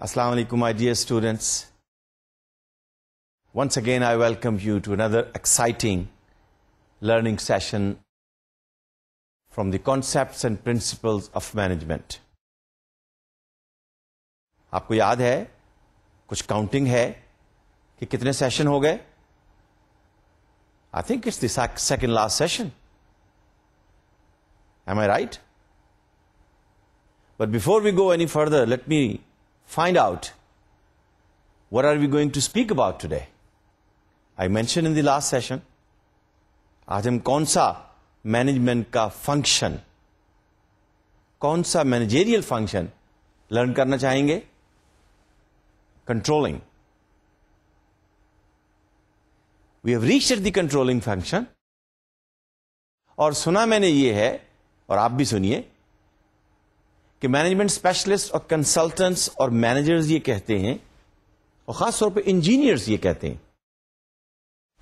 Assalamu alaikum, my dear students. Once again, I welcome you to another exciting learning session from the concepts and principles of management. आपको याद है कुछ counting है कि कितने session हो गए I think it's the second last session. Am I right? But before we go any further, let me find out what are we going to speak about today. I mentioned in the last session, आज हम कौन सा management का function कौन सा managerial function learn करना चाहेंगे controlling we have reach the controlling function और सुना मैंने ये है और आप भी सुनिए कि मैनेजमेंट स्पेशलिस्ट और कंसल्टेंट्स और मैनेजर्स ये कहते हैं और खास तौर पे इंजीनियर्स ये कहते हैं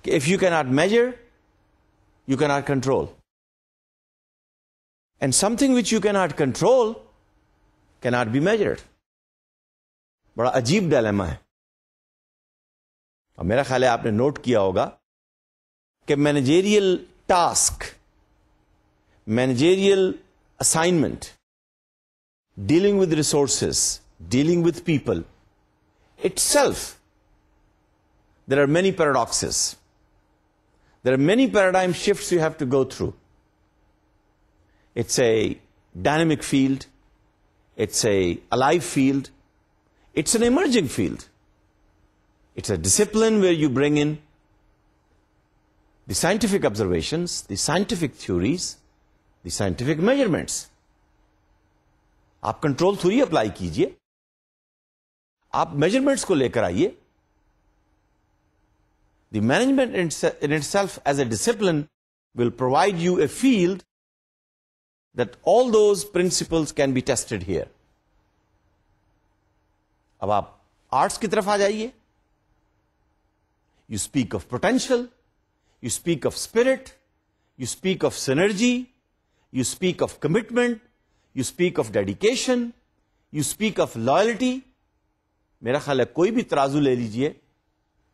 कि if you can not measure you can not control and something which you can not control can not be measured बड़ा अजीब डायलेमा है और मेरा ख्याल है आपने नोट किया होगा कि managerial task managerial assignment dealing with resources, dealing with people itself, there are many paradoxes. There are many paradigm shifts you have to go through. It's a dynamic field. It's a alive field. It's an emerging field. It's a discipline where you bring in the scientific observations, the scientific theories, the scientific measurements. आप control three apply कीजिए आप measurements को लेकर आइए the management in itself as a discipline will provide you a field that all those principles can be tested here. अब आप arts की तरफ आ जाइए you speak of potential you speak of spirit you speak of synergy you speak of commitment you speak of dedication you speak of loyalty मेरा ख्याल है कोई भी तराजू ले लीजिए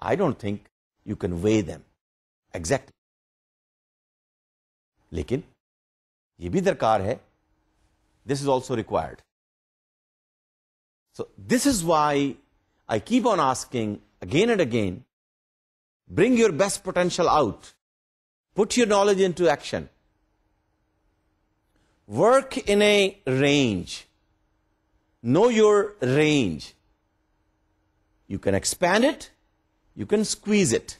I don't think you can weigh them exactly लेकिन यह भी दरकार है this is also required so this is why I keep on asking again and again bring your best potential out put your knowledge into action work in a range. Know your range. You can expand it, you can squeeze it.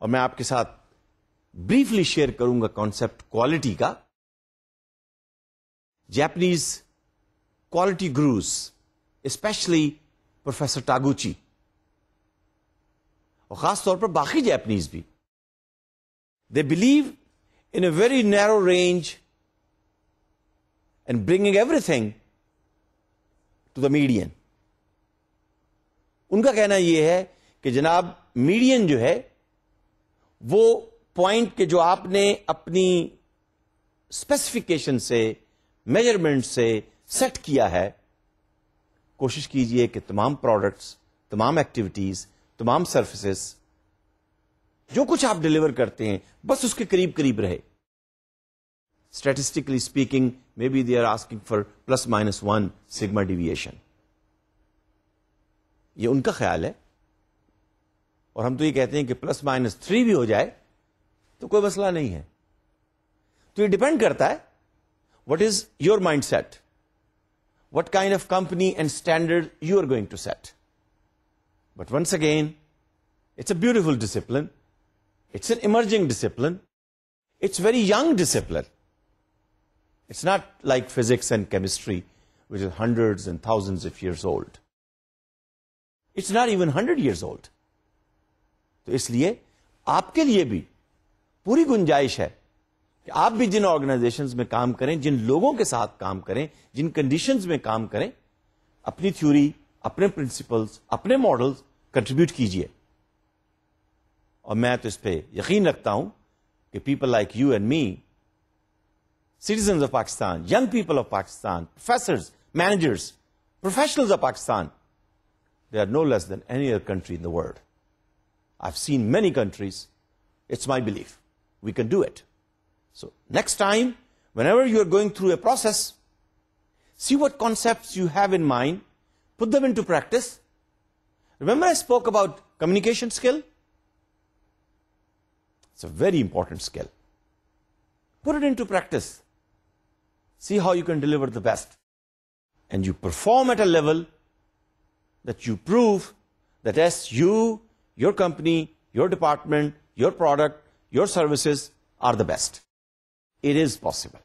और मैं आपके साथ briefly share करूंगा concept quality का Japanese quality gurus specially professor Taguchi और खासतौर पर बाकी जैपनीज भी they believe in a very narrow range and bringing everything to the median. उनका कहना यह है कि जनाब मीडियन जो है वो पॉइंट के जो आपने अपनी स्पेसिफिकेशन से मेजरमेंट से सेट किया है कोशिश कीजिए कि तमाम प्रोडक्ट्स तमाम एक्टिविटीज तमाम सर्विसेज जो कुछ आप डिलीवर करते हैं बस उसके करीब करीब रहे statistically speaking, maybe they are asking for plus minus one sigma deviation. ये उनका ख्याल है और हम तो ये कहते हैं कि प्लस माइनस थ्री भी हो जाए तो कोई मसला नहीं है तो ये डिपेंड करता है what is your mind set what kind of company and standard you are going to set but once again it's a beautiful discipline It's an emerging discipline. It's very young discipline. It's not like physics and chemistry, which is hundreds and thousands of years old. It's not even hundred years old. तो इसलिए आपके लिए भी पूरी गुंजाइश है कि आप भी जिन ऑर्गेनाइजेशन में काम करें जिन लोगों के साथ काम करें जिन कंडीशन में काम करें अपनी थ्योरी अपने प्रिंसिपल्स अपने मॉडल्स कंट्रीब्यूट कीजिए और मैं तो इस पर यकीन रखता हूं कि people like you and me citizen of Pakistan young people of Pakistan professor managers professionals of Pakistan they are no less than any other country in the world I've seen many countries. It's my belief. We can do it. So next time, whenever you are going through a process, see what concepts you have in mind, put them into practice. Remember I spoke about communication skill? It's a very important skill. Put it into practice. See how you can deliver the best. And you perform at a level that you prove that as you, your company, your department, your product, your services are the best. It is possible.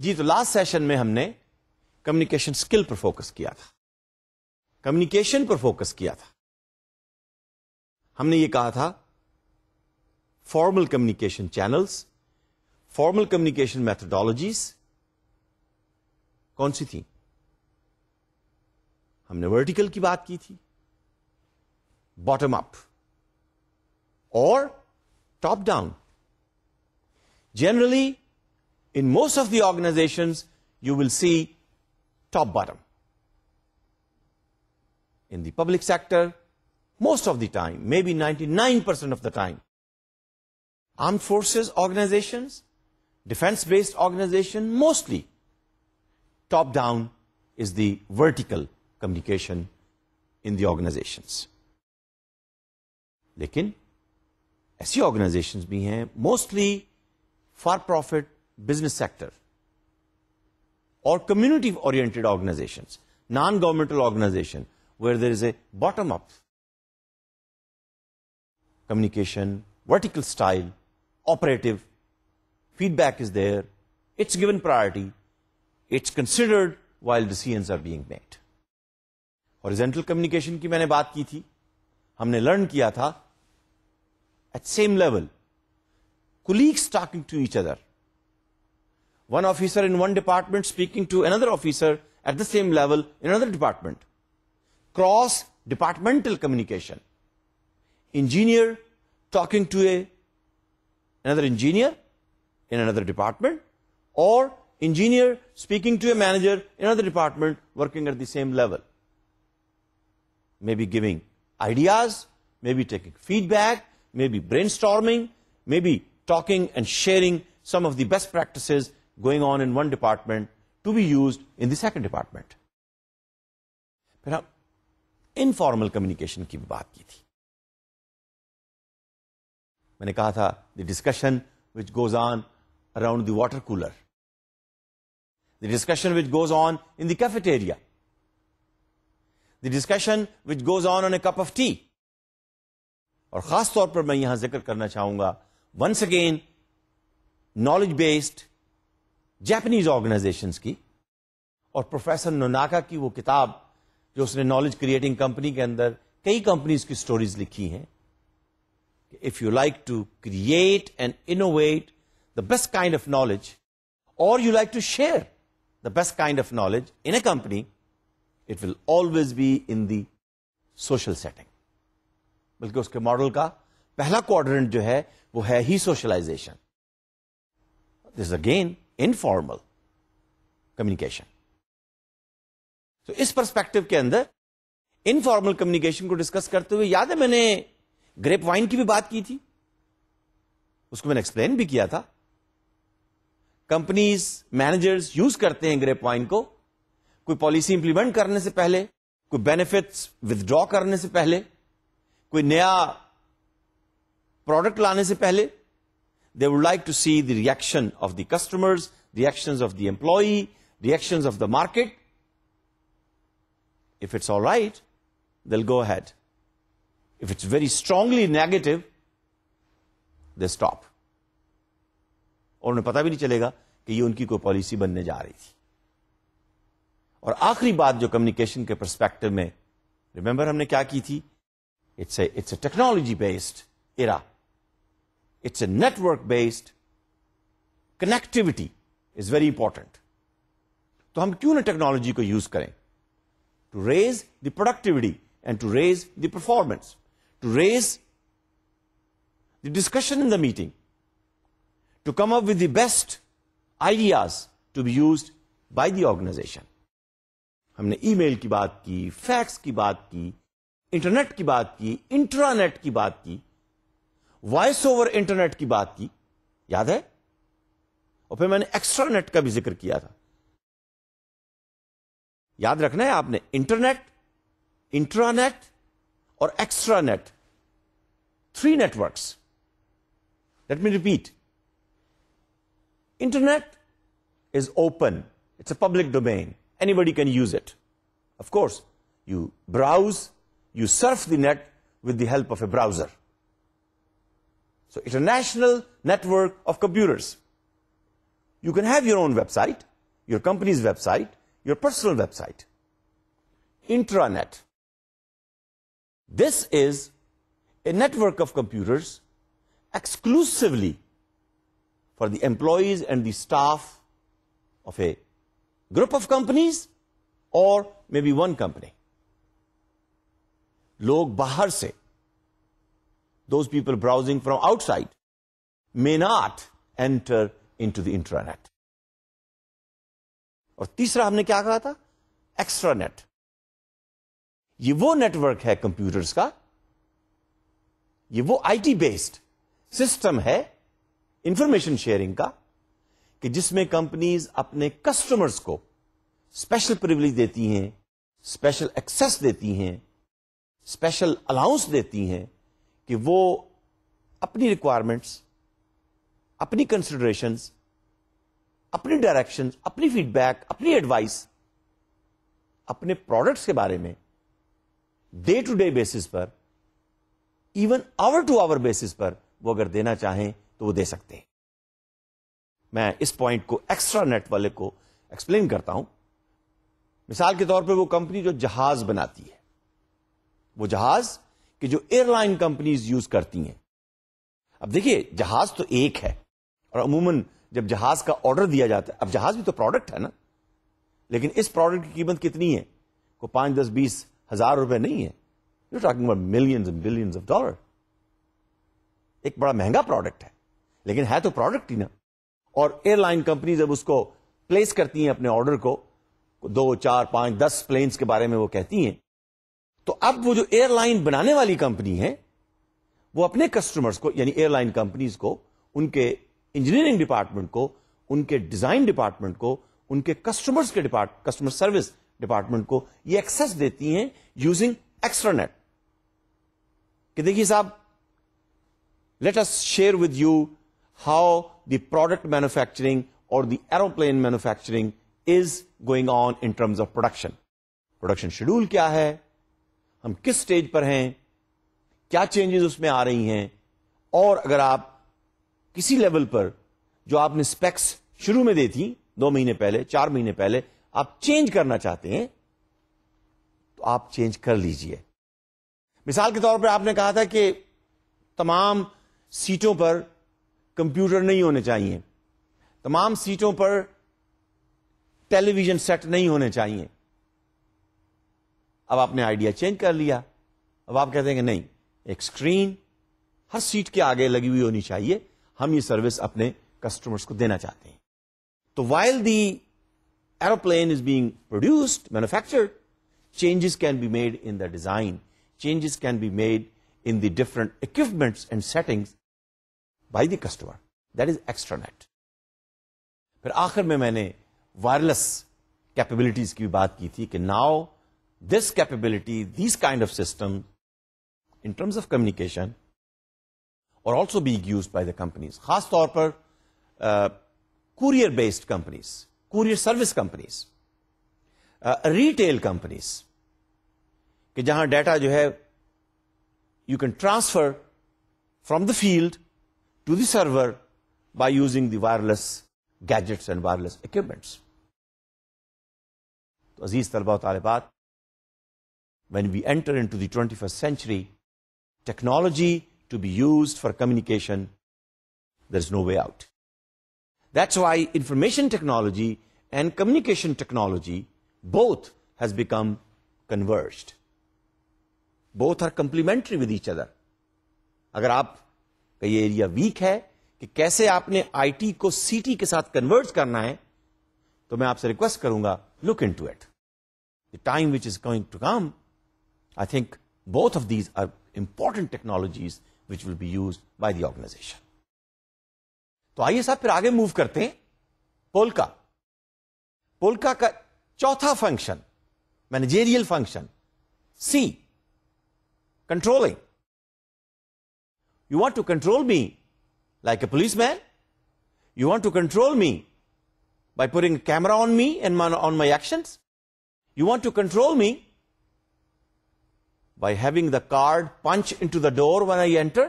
जी तो last session में हमने communication skill पर focus किया था communication पर focus किया था हमने ये कहा था formal communication channels, formal communication methodologies, कौन सी थी हमने वर्टिकल की बात की थी बॉटम अप और top generally in most of the organizations you will see top bottom in the public sector most of the time maybe 99% of the time armed forces organizations, defense-based organization mostly. Top-down is the vertical communication in the organizations. Lekin, SE organizations bhi mostly for profit business sector or community-oriented organizations, non-governmental organization where there is a bottom-up communication, vertical style operative, feedback is there, it's given priority, it's considered while decisions are being made. Horizontal communication की मैंने बात की थी हमने learn किया था at same level colleagues talking to each other one officer in one department speaking to another officer at the same level in another department. Cross-departmental communication. Engineer talking to a another engineer in another department or engineer speaking to a manager in another department working at the same level. Maybe giving ideas, maybe taking feedback, maybe brainstorming, maybe talking and sharing some of the best practices going on in one department to be used in the second department. फिर हम informal communication की भी बात मैंने कहा था the discussion which goes on around the water cooler the discussion which goes on in the cafeteria, the discussion which goes on on a cup of tea. और खास तौर पर मैं यहां जिक्र करना चाहूंगा once again knowledge based Japanese organisations की और प्रोफेसर नोनाका की वो किताब जो उसने नॉलेज क्रिएटिंग कंपनी के अंदर कई कंपनीज की स्टोरीज लिखी हैं if you like to create and innovate the best kind of knowledge, or you like to share the best kind of knowledge in a company, it will always be in the social setting. बल्कि उसके model का पहला quadrant जो है वो है ही socialisation this again informal communication तो इस परस्पेक्टिव के अंदर इनफॉर्मल कम्युनिकेशन को डिस्कस करते हुए याद है मैंने ग्रेप वाइन की भी बात की थी उसको मैंने एक्सप्लेन भी किया था कंपनीज मैनेजर्स यूज करते हैं ग्रेप वाइन को कोई पॉलिसी इंप्लीमेंट करने से पहले कोई बेनिफिट्स विदड्रॉ करने से पहले कोई नया प्रोडक्ट लाने से पहले they would like to see the reaction of the customers reaction of the employee reaction of the market if it's all right they'll go ahead If it's very strongly negative, they stop. और उन्हें पता भी नहीं चलेगा कि ये उनकी कोई पॉलिसी बनने जा रही थी और आखिरी बात जो कम्युनिकेशन के परस्पेक्टिव में रिमेंबर हमने क्या की थी it's it's a technology based era it's a network based connectivity is very important तो हम क्यों ना टेक्नोलॉजी को यूज करें to raise the productivity and to raise the performance to raise the discussion in the meeting, to come up with the best ideas to be used by the organization. हमने email की बात की fax की बात की internet की बात की इंट्रानेट की बात की वॉइस ओवर इंटरनेट की बात की याद है और फिर मैंने एक्स्ट्रानेट का भी जिक्र किया था याद रखना है आपने internet intranet or extranet, three networks. Let me repeat. Internet is open. It's a public domain. Anybody can use it. Of course, you browse, you surf the net with the help of a browser. So international network of computers. You can have your own website, your company's website, your personal website. Intranet. This is a network of computers exclusively for the employees and the staff of a group of companies or maybe one company. Log bahar se, those people browsing from outside, may not enter into the intranet. और तीसरा हमने क्या कहा था extra ये वो network है computers का ये वो आईटी बेस्ड सिस्टम है इंफॉर्मेशन शेयरिंग का कि जिसमें कंपनीज अपने कस्टमर्स को स्पेशल प्रिविलेज देती हैं स्पेशल एक्सेस देती हैं स्पेशल अलाउंस देती हैं कि वो अपनी रिक्वायरमेंट्स अपनी कंसिडरेशंस अपनी डायरेक्शंस अपनी फीडबैक अपनी एडवाइस अपने प्रोडक्ट्स के बारे में डे टू डे बेसिस पर even hour to hour basis पर वो अगर देना चाहें तो वो दे सकते हैं मैं इस पॉइंट को एक्स्ट्रा नेट वाले को एक्सप्लेन करता हूं मिसाल के तौर पे वो कंपनी जो जहाज बनाती है वो जहाज कि जो एयरलाइन कंपनीज यूज करती हैं अब देखिए जहाज तो एक है और अमूमन जब जहाज का ऑर्डर दिया जाता है अब जहाज भी तो प्रोडक्ट है ना लेकिन इस प्रोडक्ट की कीमत कितनी है को पांच दस बीस हजार रुपए नहीं है you talking about millions and billions of dollar एक बड़ा महंगा प्रोडक्ट है लेकिन है तो प्रोडक्ट ही ना और एयरलाइन कंपनी जब उसको प्लेस करती हैं अपने ऑर्डर को दो चार पांच दस प्लेन्स के बारे में वो कहती हैं तो अब वो जो एयरलाइन बनाने वाली कंपनी है वो अपने कस्टमर्स को यानी एयरलाइन कंपनीज को उनके इंजीनियरिंग डिपार्टमेंट को उनके डिजाइन डिपार्टमेंट को उनके कस्टमर्स के डिपार्ट कस्टमर सर्विस डिपार्टमेंट को ये एक्सेस देती हैं यूजिंग एक्स्ट्रानेट कि देखिए साहब let us share with you how the product manufacturing और the aeroplane manufacturing is going on in terms of production production schedule क्या है हम किस स्टेज पर हैं क्या चेंजेस उसमें आ रही हैं और अगर आप किसी लेवल पर जो आपने स्पेक्स शुरू में दे थी दो महीने पहले चार महीने पहले आप चेंज करना चाहते हैं तो आप चेंज कर लीजिए मिसाल के तौर पर आपने कहा था कि तमाम सीटों पर कंप्यूटर नहीं होने चाहिए तमाम सीटों पर टेलीविजन सेट नहीं होने चाहिए अब आपने आइडिया चेंज कर लिया अब आप कहते हैं कि नहीं एक स्क्रीन हर सीट के आगे लगी हुई होनी चाहिए हम ये सर्विस अपने कस्टमर्स को देना चाहते हैं तो while the aeroplane is being produced, manufactured, changes can be made in the design. Changes can be made in the different equipments and settings by the customer. That is extranet. फिर आखिर में मैंने wireless capabilities की बात की थी कि now this capability this kind of system in terms of communication और also being used by the companies खासतौर पर courier uh, based courier service companies, uh, retail companies, कि जहां डाटा जो है you can transfer from the field to the server by using the wireless gadgets and wireless equipments. तो अजीज तलबा तलबात when we enter into the 21st century, technology to be used for communication, there's no way out. That's why information technology and communication technology both has become converged. Both are complementary with each other. अगर आप का ये area weak है कि कैसे आपने IT को सीटी के साथ कन्वर्ट करना है तो मैं आपसे रिक्वेस्ट करूंगा look into it the time which is going to come I think both of these are important technologies which will be used by the organization. तो आइए साहब फिर आगे मूव करते हैं पोलका पोलका का चौथा function managerial function C controlling you want to control me like a policeman you want to control me by putting a camera on me and my, on my actions. You want to control me by having the card punch into the door when I enter.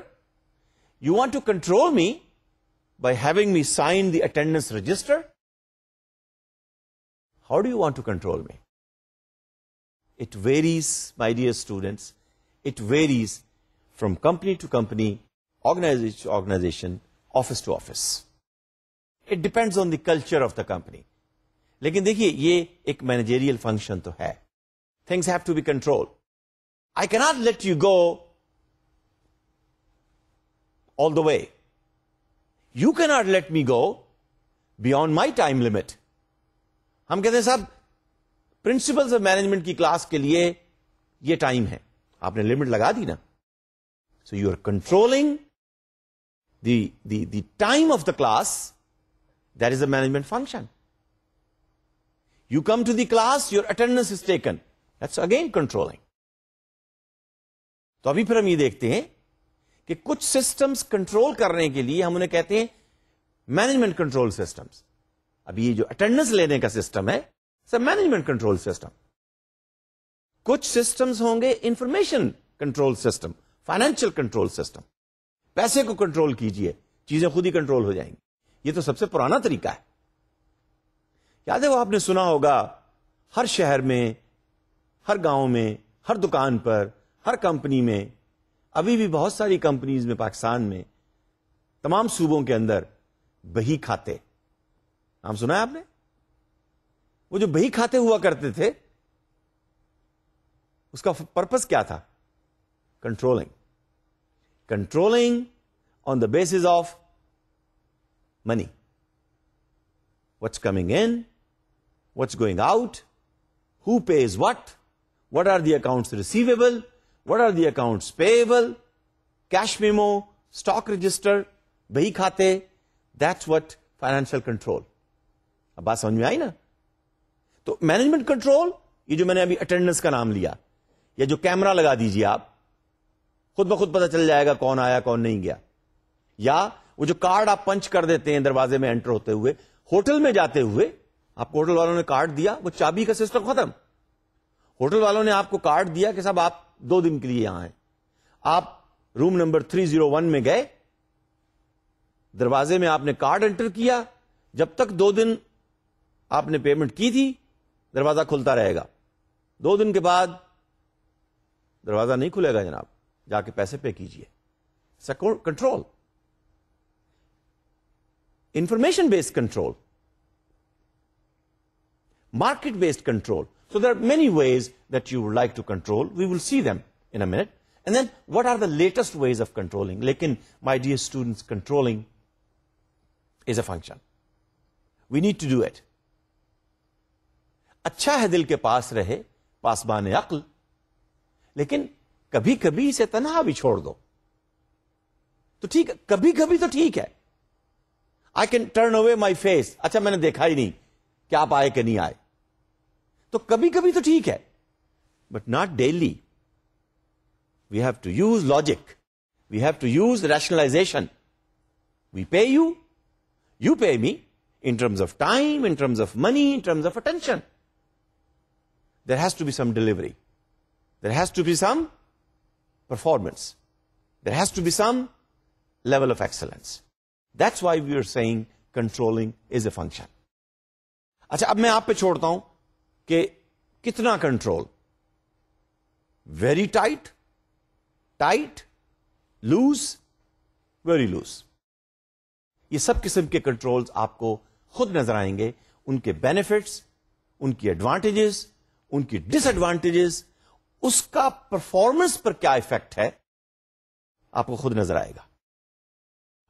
You want to control me by having me sign the attendance register? How do you want to control me? It varies, my dear students. It varies from company to company, organization to organization, office to office. It depends on the culture of the company. लेकिन देखिए ये एक managerial function तो है things have to be control I cannot let you go all the way you can not let me go beyond my time limit हम कहते हैं साहब प्रिंसिपल्स ऑफ मैनेजमेंट की क्लास के लिए ये टाइम है आपने लिमिट लगा दी ना so you are controlling the time of the class that is a management function you come to the class your attendance is taken that's again controlling तो अभी फिर हम ये देखते हैं कि कुछ सिस्टम्स कंट्रोल करने के लिए हम उन्हें कहते हैं मैनेजमेंट कंट्रोल सिस्टम्स अब ये जो अटेंडेंस लेने का सिस्टम है सब मैनेजमेंट कंट्रोल सिस्टम कुछ सिस्टम्स होंगे information control system financial control system पैसे को कंट्रोल कीजिए चीजें खुद ही कंट्रोल हो जाएंगी ये तो सबसे पुराना तरीका है याद है वो आपने सुना होगा हर शहर में हर गांव में हर दुकान पर हर कंपनी में अभी भी बहुत सारी कंपनीज में पाकिस्तान में तमाम सूबों के अंदर बही खाते नाम सुना है आपने वो जो बही खाते हुआ करते थे उसका पर्पस क्या था controlling controlling on the basis of money what's coming in, what's going out, who pays what, what are the accounts receivable what are the accounts payable, cash memo, stock register, बही खाते that's what financial control. अब बात समझ में आई ना तो management control ये जो मैंने अभी अटेंडेंस का नाम लिया या जो कैमरा लगा दीजिए आप खुद ब खुद पता चल जाएगा कौन आया कौन नहीं गया या वो जो कार्ड आप पंच कर देते हैं दरवाजे में एंटर होते हुए होटल में जाते हुए आपको होटल वालों ने कार्ड दिया वो चाबी का सिस्टम खत्म होटल वालों ने आपको कार्ड दिया कि साहब आप दो दिन के लिए यहां है आप रूम नंबर 301 में गए दरवाजे में आपने कार्ड एंटर किया जब तक दो दिन आपने पेमेंट की थी दरवाजा खुलता रहेगा दो दिन के बाद दरवाजा नहीं खुलेगा जनाब जाके पैसे पे कीजिए control information based control market based control So there are many ways that you would like to control. We will see them in a minute. And then what are the latest ways of controlling? Lekin, my dear students, controlling is a function. We need to do it. अच्छा है दिल के पास रहे पासबान अक्ल लेकिन कभी कभी इसे तनहा भी छोड़ दो तो ठीक है कभी कभी तो ठीक है I can turn away my face अच्छा मैंने देखा ही नहीं कि आप आए कि नहीं आए तो कभी कभी तो ठीक है but not daily we have to use logic we have to use rationalisation we pay you you pay me in terms of time, in terms of money, in terms of attention. There has to be some delivery. There has to be some performance. There has to be some level of excellence. That's why we are saying controlling is a function. अच्छा अब मैं आप पे छोड़ता हूं कि कितना control very tight tight loose very loose ये सब किस्म के कंट्रोल्स आपको खुद नजर आएंगे उनके बेनिफिट्स उनकी एडवांटेजेस उनकी डिसएडवांटेजेस उसका परफॉर्मेंस पर क्या इफेक्ट है आपको खुद नजर आएगा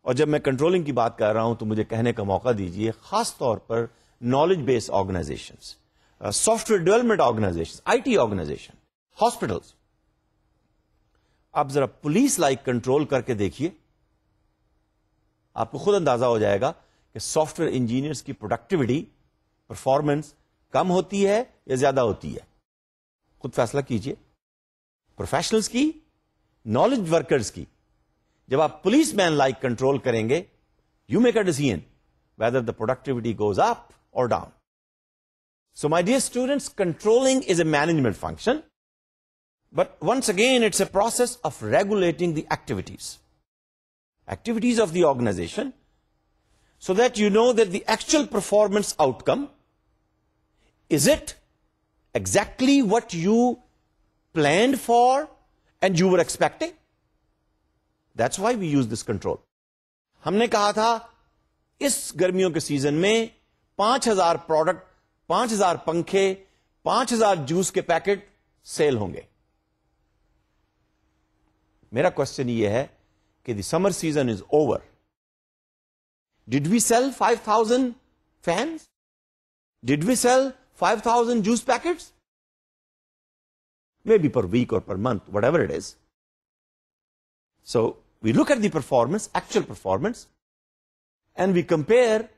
और जब मैं कंट्रोलिंग की बात कर रहा हूं तो मुझे कहने का मौका दीजिए खासतौर पर knowledge based organisations uh, software development organizations, IT organization, hospitals. आप जरा पुलिस लाइक कंट्रोल करके देखिए आपको खुद अंदाजा हो जाएगा कि सॉफ्टवेयर इंजीनियर्स की प्रोडक्टिविटी परफॉर्मेंस कम होती है या ज्यादा होती है खुद फैसला कीजिए प्रोफेशनल्स की नॉलेज वर्कर्स की जब आप पुलिस मैन लाइक कंट्रोल करेंगे you make a decision whether the productivity goes up or down. So my dear students, controlling is a management function. But once again, it's a process of regulating the activities. Activities of the organization. So that you know that the actual performance outcome, is it exactly what you planned for and you were expecting? That's why we use this control. हमने कहा था इस गर्मियों के season में 5000 product पांच हजार पंखे पांच हजार जूस के पैकेट सेल होंगे मेरा क्वेश्चन यह है कि the summer season is over did we sell five thousand fans did we sell five thousand juice packets maybe per week और per month whatever it is so we look at the performance actual performance and we compare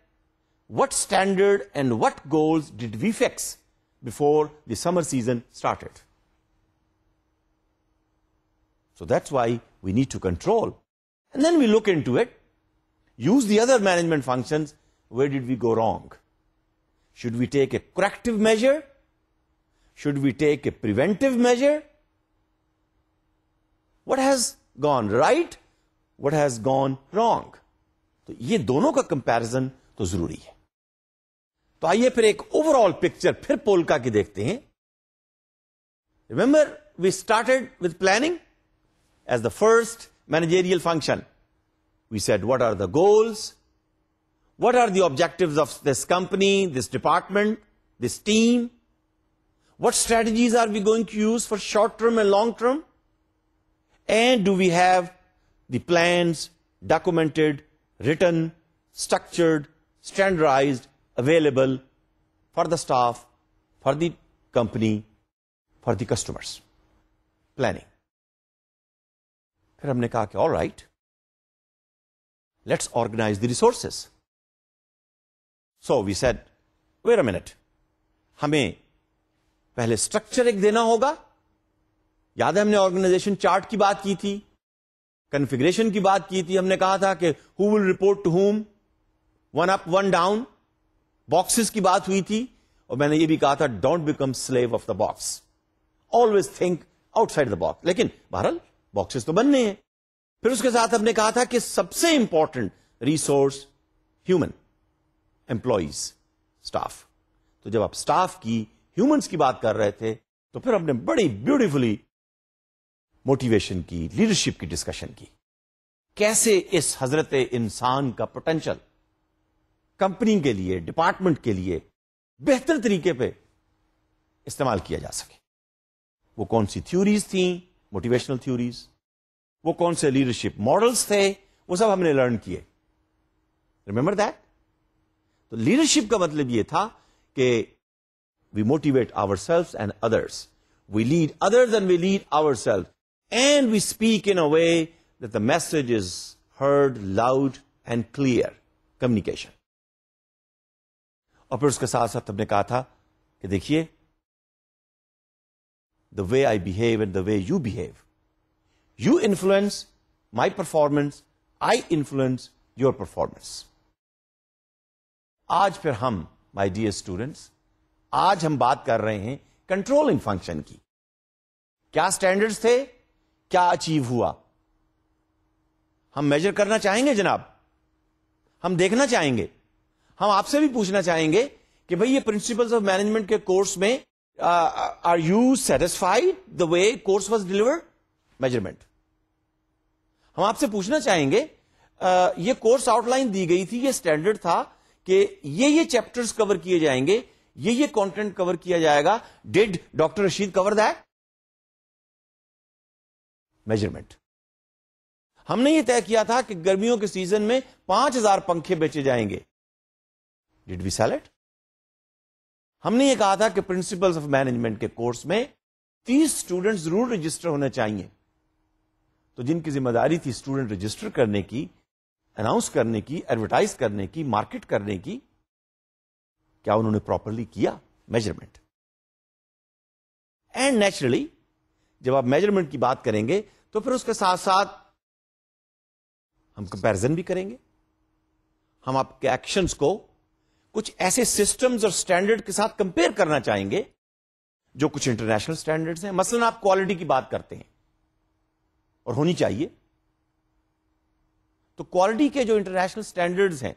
what standard and what goals did we fix before the summer season started? So that's why we need to control. And then we look into it, use the other management functions, where did we go wrong? Should we take a corrective measure? Should we take a preventive measure? What has gone right? What has gone wrong? तो ये दोनों का comparison तो जरूरी है तो आइए फिर एक ओवरऑल पिक्चर फिर पोलका की देखते हैं remember we started with planning as the first managerial function we said what are the goals what are the objectives of this company this department this team what strategies are we going to use for short term and long term and do we have the plans documented written structured standardized available for the staff, for the company, for the customers. Planning. फिर हमने कहा कि all right let's organise the resources so we said wait a minute हमें पहले structure एक देना होगा याद है हमने ऑर्गेनाइजेशन चार्ट की बात की थी कन्फिग्रेशन की बात की थी हमने कहा था कि who will report to whom one up one down boxes की बात हुई थी और मैंने ये भी कहा था don't become slave of the box always think outside the box लेकिन बहरल बॉक्सेस तो बनने हैं फिर उसके साथ हमने कहा था कि सबसे important resource human employees staff तो जब आप स्टाफ की ह्यूमंस की बात कर रहे थे तो फिर हमने बड़ी ब्यूटीफुली मोटिवेशन की लीडरशिप की डिस्कशन की कैसे इस हजरत इंसान का पोटेंशियल कंपनी के लिए डिपार्टमेंट के लिए बेहतर तरीके पे इस्तेमाल किया जा सके वो कौन सी थ्योरीज थी मोटिवेशनल थ्योरीज वो कौन से लीडरशिप मॉडल्स थे वो सब हमने लर्न किए रिमेंबर दैट तो लीडरशिप का मतलब ये था कि we motivate ourself and others we lead other then we lead ourself and we speak in a way that the message is heard loud and clear communication और फिर उसके साथ साथ हमने कहा था कि देखिए the way I behave and the way you behave you influence my performance I influence your performance आज फिर हम माई डियर स्टूडेंट्स आज हम बात कर रहे हैं कंट्रोलिंग फंक्शन की क्या स्टैंडर्ड्स थे क्या अचीव हुआ हम मेजर करना चाहेंगे जनाब हम देखना चाहेंगे हम आपसे भी पूछना चाहेंगे कि भाई ये प्रिंसिपल्स ऑफ मैनेजमेंट के कोर्स में are you satisfied the way course was delivered measurement हम आपसे पूछना चाहेंगे आ, uh, ये कोर्स आउटलाइन दी गई थी ये स्टैंडर्ड था कि ये ये चैप्टर्स कवर किए जाएंगे ये ये कंटेंट कवर किया जाएगा did doctor Rashid cover that measurement हमने ये तय किया था कि गर्मियों के सीजन में पांच हजार पंखे बेचे जाएंगे डिड वी सेल इट हमने ये कहा था कि प्रिंसिपल्स ऑफ मैनेजमेंट के कोर्स में तीस स्टूडेंट जरूर रजिस्टर होने चाहिए तो जिनकी जिम्मेदारी थी स्टूडेंट रजिस्टर करने की अनाउंस करने की एडवर्टाइज करने की मार्केट करने की क्या उन्होंने प्रॉपरली किया मेजरमेंट एंड नेचुरली जब आप मेजरमेंट की बात करेंगे तो फिर उसके साथ साथ हम कंपैरिजन भी करेंगे हम आपके एक्शंस को कुछ ऐसे सिस्टम्स और स्टैंडर्ड के साथ कंपेयर करना चाहेंगे जो कुछ इंटरनेशनल स्टैंडर्ड्स हैं मसलन आप क्वालिटी की बात करते हैं और होनी चाहिए तो क्वालिटी के जो इंटरनेशनल स्टैंडर्ड्स हैं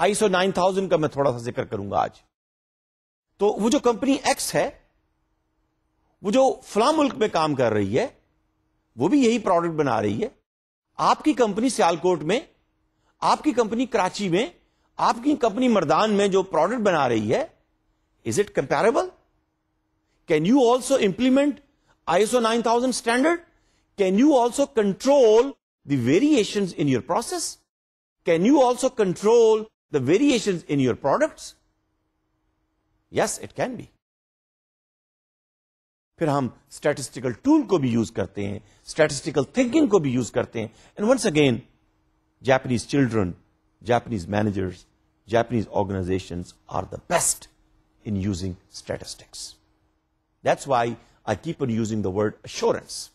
आईएसओ 9000 का मैं थोड़ा सा जिक्र करूंगा आज तो वो जो कंपनी एक्स है वो जो फला मुल्क में काम कर रही है वो भी यही प्रोडक्ट बना रही है आपकी कंपनी सियालकोट में आपकी कंपनी कराची में आपकी कंपनी मर्दान में जो प्रोडक्ट बना रही है is it comparable can you also implement ISO 9000 standard can you also control the variation in your process can you also control the variation in your products yes it can be फिर हम statistical tool को भी use करते हैं statistical thinking को भी use करते हैं and once again Japanese children Japanese managers Japanese organizations are the best in using statistics. That's why I keep on using the word assurance.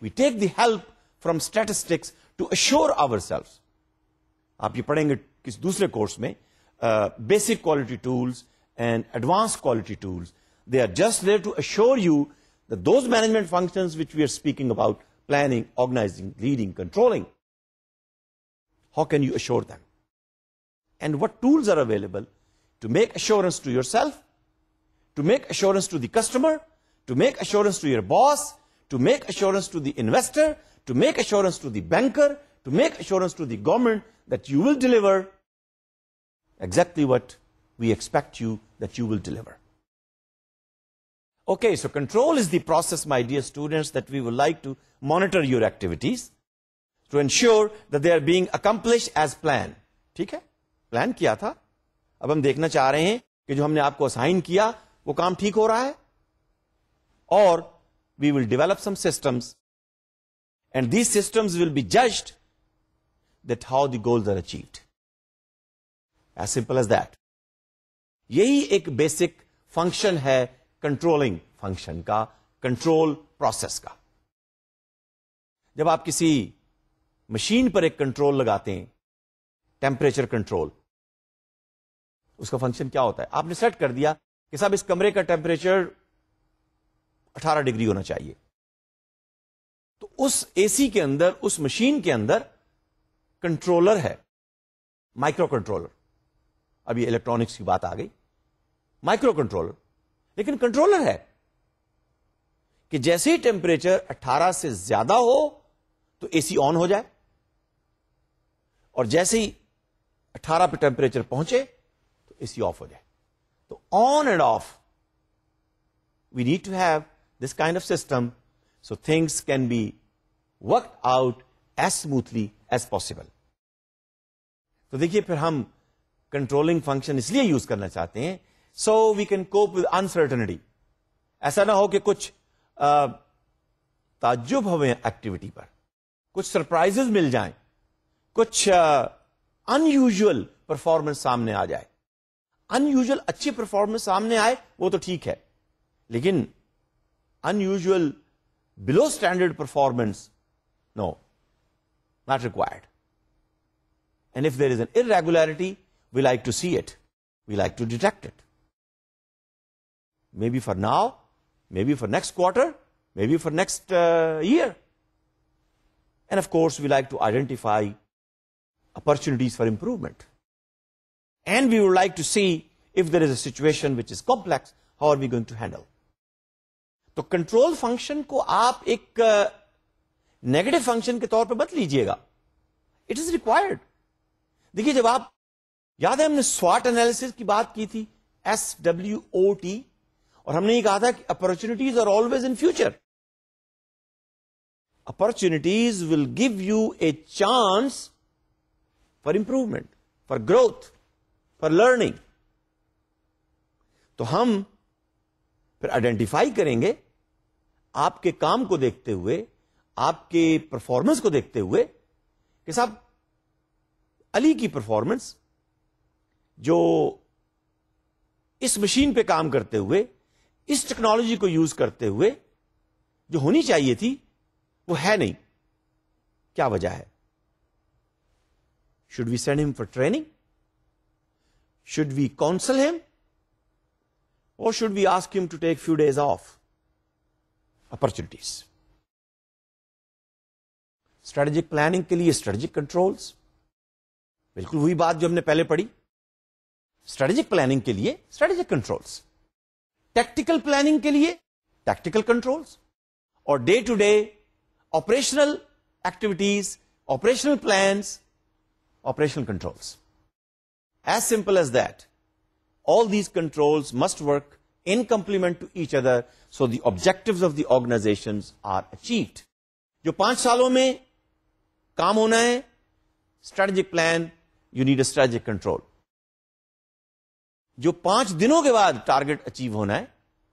We take the help from statistics to assure ourselves. आप ये पढ़ेंगे किस दूसरे course में basic quality tools and advance quality tools they are just there to assure you that those management functions which we are speaking about, planning, organizing, leading, controlling, how can you assure them? and what tools are available to make assurance to yourself, to make assurance to the customer, to make assurance to your boss, to make assurance to the investor, to make assurance to the banker, to make assurance to the government that you will deliver exactly what we expect you that you will deliver. Okay, so control is the process, my dear students, that we would like to monitor your activities to ensure that they are being accomplished as planned. Okay. Plan किया था अब हम देखना चाह रहे हैं कि जो हमने आपको असाइन किया वो काम ठीक हो रहा है और we will develop some systems and these systems will be judged that how the goals are achieved as simple as that यही एक बेसिक फंक्शन है कंट्रोलिंग फंक्शन का कंट्रोल प्रोसेस का जब आप किसी मशीन पर एक कंट्रोल लगाते हैं टेम्परेचर कंट्रोल उसका फंक्शन क्या होता है आपने सेट कर दिया कि साहब इस कमरे का टेम्परेचर 18 डिग्री होना चाहिए तो उस एसी के अंदर उस मशीन के अंदर कंट्रोलर है माइक्रो कंट्रोलर अब ये इलेक्ट्रॉनिक्स की बात आ गई माइक्रो कंट्रोलर लेकिन कंट्रोलर है कि जैसे ही टेम्परेचर 18 से ज्यादा हो तो एसी ऑन हो जाए और जैसे ही 18 पे टेम्परेचर पहुंचे ए सी ऑफ हो जाए तो on and off we need to have this kind of system so things can be work out as smoothly as possible तो देखिए फिर हम कंट्रोलिंग फंक्शन इसलिए यूज करना चाहते हैं so we can cope with uncertainty ऐसा ना हो कि कुछ ताज्जुब हमें एक्टिविटी पर कुछ सरप्राइजेस मिल जाएं कुछ अनयूजुअल परफॉर्मेंस सामने आ जाए अनयूजल अच्छी परफॉर्मेंस सामने आए वो तो ठीक है लेकिन unusual below standard performance no not required and if there is an irregularity we like to see it we like to detect it maybe for now maybe for next quarter maybe for next year and of course we like to identify opportunities for improvement And we would like to see if there is a situation which is complex, how are we going to handle. तो control function को आप एक negative uh, function के तौर पर मत लीजिएगा it is required देखिए जब आप याद है हमने स्वाट एनालिसिस की बात की थी एस डब्ल्यू ओ टी और हमने ये कहा था कि opportunities are always in future opportunities will give you a chance for improvement for growth for learning तो हम फिर आइडेंटिफाई करेंगे आपके काम को देखते हुए आपके परफॉर्मेंस को देखते हुए कि साहब अली की परफॉर्मेंस जो इस मशीन पे काम करते हुए इस टेक्नोलॉजी को यूज करते हुए जो होनी चाहिए थी वो है नहीं क्या वजह है should we send him for training Should we counsel him? Or should we ask him to take few days off? Opportunities. Strategic planning के लिए स्ट्रेटेजिक कंट्रोल्स बिल्कुल वही बात जो हमने पहले पढ़ी स्ट्रेटेजिक प्लानिंग के लिए स्ट्रेटेजिक कंट्रोल्स टैक्टिकल प्लानिंग के लिए टैक्टिकल कंट्रोल्स और day to day operational activities operational plans operational controls As simple as that. All these controls must work in complement to each other so the objectives of the organizations are achieved. जो पांच सालों में काम होना है strategic plan you need a strategic control जो पांच दिनों के बाद टारगेट अचीव होना है